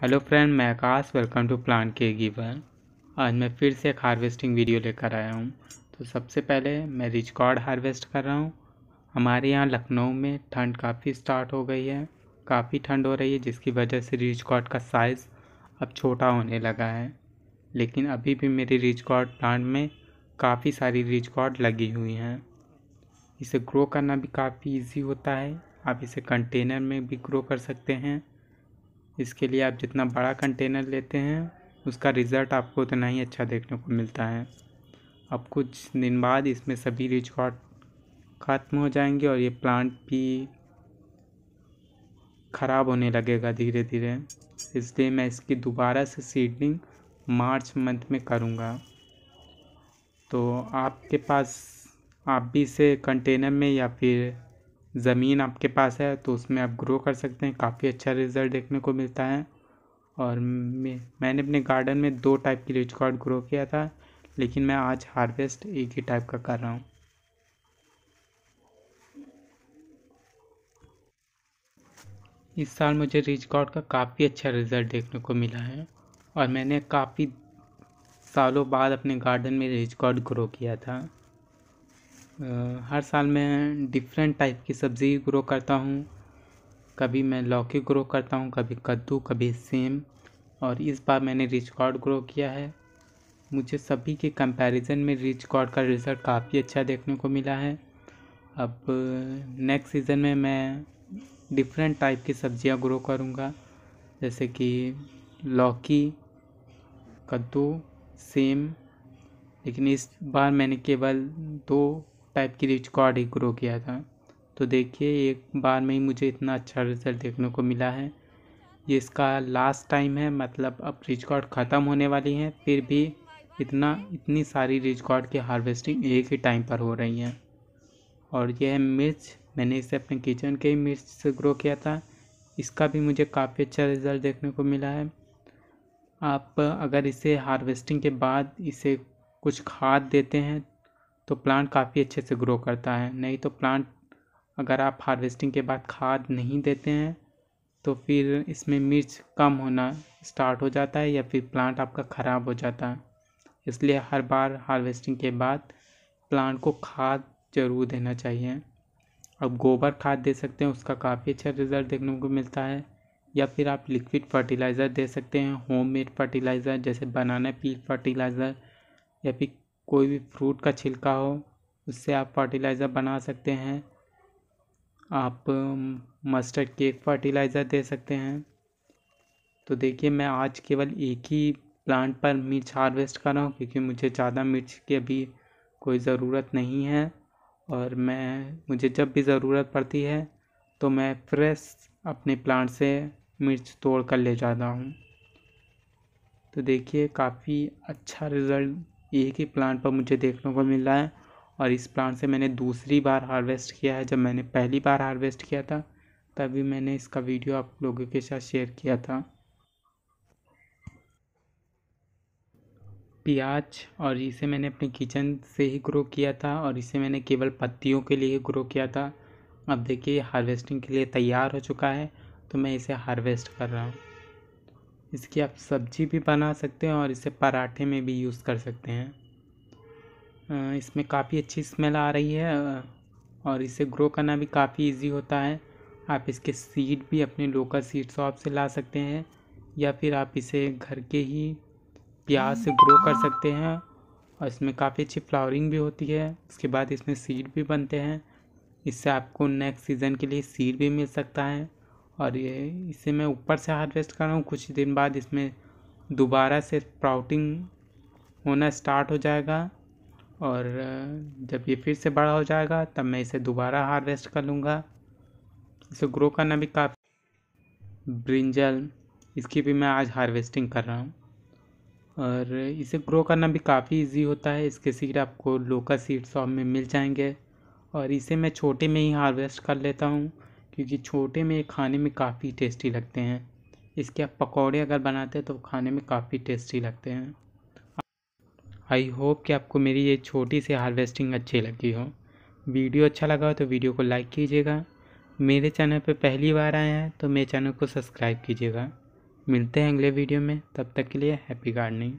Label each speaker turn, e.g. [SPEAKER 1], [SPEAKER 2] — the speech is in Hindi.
[SPEAKER 1] हेलो फ्रेंड मैं आकाश वेलकम टू प्लांट के गिवर आज मैं फिर से एक हार्वेस्टिंग वीडियो लेकर आया हूँ तो सबसे पहले मैं रिच कॉर्ड हार्वेस्ट कर रहा हूँ हमारे यहाँ लखनऊ में ठंड काफ़ी स्टार्ट हो गई है काफ़ी ठंड हो रही है जिसकी वजह से रिच कॉर्ड का साइज़ अब छोटा होने लगा है लेकिन अभी भी मेरी रिच कॉर्ड प्लांट में काफ़ी सारी रिच कॉर्ड लगी हुई हैं इसे ग्रो करना भी काफ़ी ईजी होता है आप इसे कंटेनर में भी ग्रो कर सकते हैं इसके लिए आप जितना बड़ा कंटेनर लेते हैं उसका रिज़ल्ट आपको उतना ही अच्छा देखने को मिलता है अब कुछ दिन बाद इसमें सभी रिजॉर्ट ख़त्म हो जाएंगे और ये प्लांट भी ख़राब होने लगेगा धीरे धीरे इसलिए मैं इसकी दोबारा से सीडिंग मार्च मंथ में करूँगा तो आपके पास आप भी इसे कंटेनर में या फिर ज़मीन आपके पास है तो उसमें आप ग्रो कर सकते हैं काफ़ी अच्छा रिज़ल्ट देखने को मिलता है और मैं मैंने अपने गार्डन में दो टाइप की रिच कार्ड ग्रो किया था लेकिन मैं आज हार्वेस्ट एक ही टाइप का कर रहा हूँ इस साल मुझे रिच कार्ड का काफ़ी अच्छा रिज़ल्ट देखने को मिला है और मैंने काफ़ी सालों बाद अपने गार्डन में रिच कार्ड ग्रो किया था हर साल मैं डिफरेंट टाइप की सब्ज़ी ग्रो करता हूँ कभी मैं लौकी ग्रो करता हूँ कभी कद्दू कभी सेम और इस बार मैंने रिच कॉर्ड ग्रो किया है मुझे सभी के कंपैरिजन में रिच कॉर्ड का रिज़ल्ट काफ़ी अच्छा देखने को मिला है अब नेक्स्ट सीज़न में मैं डिफरेंट टाइप की सब्ज़ियाँ ग्रो करूँगा जैसे कि लौकी कद्दू सेम लेकिन इस बार मैंने केवल दो टाइप की रिकॉर्ड ही ग्रो किया था तो देखिए एक बार में ही मुझे इतना अच्छा रिज़ल्ट देखने को मिला है ये इसका लास्ट टाइम है मतलब अब रिजकॉर्ड ख़त्म होने वाली है फिर भी इतना इतनी सारी रिजकॉर्ड की हार्वेस्टिंग एक ही टाइम पर हो रही है और यह है मिर्च मैंने इसे अपने किचन के ही मिर्च से ग्रो किया था इसका भी मुझे काफ़ी अच्छा रिज़ल्ट देखने को मिला है आप अगर इसे हार्वेस्टिंग के बाद इसे कुछ खाद देते हैं तो प्लांट काफ़ी अच्छे से ग्रो करता है नहीं तो प्लांट अगर आप हार्वेस्टिंग के बाद खाद नहीं देते हैं तो फिर इसमें मिर्च कम होना स्टार्ट हो जाता है या फिर प्लांट आपका ख़राब हो जाता है इसलिए हर बार हार्वेस्टिंग के बाद प्लांट को खाद ज़रूर देना चाहिए अब गोबर खाद दे सकते हैं उसका काफ़ी अच्छा रिज़ल्ट देखने को मिलता है या फिर आप लिक्विड फर्टिलाइज़र दे सकते हैं होम मेड फर्टिलाइज़र जैसे बनाना पील फर्टिलाइज़र या फिर कोई भी फ्रूट का छिलका हो उससे आप फर्टिलाइज़र बना सकते हैं आप मस्टर्ड के फर्टिलाइज़र दे सकते हैं तो देखिए मैं आज केवल एक ही प्लांट पर मिर्च हार्वेस्ट कर रहा हूँ क्योंकि मुझे ज़्यादा मिर्च की अभी कोई ज़रूरत नहीं है और मैं मुझे जब भी ज़रूरत पड़ती है तो मैं फ्रेश अपने प्लांट से मिर्च तोड़ कर ले जाता हूँ तो देखिए काफ़ी अच्छा रिज़ल्ट एक ही प्लांट पर मुझे देखने को मिल रहा है और इस प्लांट से मैंने दूसरी बार हार्वेस्ट किया है जब मैंने पहली बार हार्वेस्ट किया था तभी मैंने इसका वीडियो आप लोगों के साथ शेयर किया था प्याज और इसे मैंने अपने किचन से ही ग्रो किया था और इसे मैंने केवल पत्तियों के लिए ग्रो किया था अब देखिए हार्वेस्टिंग के लिए तैयार हो चुका है तो मैं इसे हार्वेस्ट कर रहा हूँ इसकी आप सब्जी भी बना सकते हैं और इसे पराठे में भी यूज़ कर सकते हैं इसमें काफ़ी अच्छी स्मेल आ रही है और इसे ग्रो करना भी काफ़ी इजी होता है आप इसके सीड भी अपने लोकल सीड शॉप से ला सकते हैं या फिर आप इसे घर के ही प्याज से ग्रो कर सकते हैं और इसमें काफ़ी अच्छी फ्लावरिंग भी होती है उसके बाद इसमें सीड भी बनते हैं इससे आपको नेक्स्ट सीज़न के लिए सीड भी मिल सकता है और ये इसे मैं ऊपर से हार्वेस्ट कर रहा हूँ कुछ दिन बाद इसमें दोबारा से स्प्राउटिंग होना स्टार्ट हो जाएगा और जब ये फिर से बड़ा हो जाएगा तब मैं इसे दोबारा हार्वेस्ट कर लूँगा इसे ग्रो करना भी काफ़ी ब्रिंजल इसकी भी मैं आज हार्वेस्टिंग कर रहा हूँ और इसे ग्रो करना भी काफ़ी इजी होता है इसके सीड आपको लोकल सीड शॉप में मिल जाएंगे और इसे मैं छोटे में ही हार्वेस्ट कर लेता हूँ क्योंकि छोटे में खाने में काफ़ी टेस्टी लगते हैं इसके आप पकौड़े अगर बनाते हैं तो खाने में काफ़ी टेस्टी लगते हैं आई होप कि आपको मेरी ये छोटी सी हार्वेस्टिंग अच्छी लगी हो वीडियो अच्छा लगा हो तो वीडियो को लाइक कीजिएगा मेरे चैनल पर पहली बार आए हैं तो मेरे चैनल को सब्सक्राइब कीजिएगा मिलते हैं अगले वीडियो में तब तक के लिए हैप्पी गार्डनिंग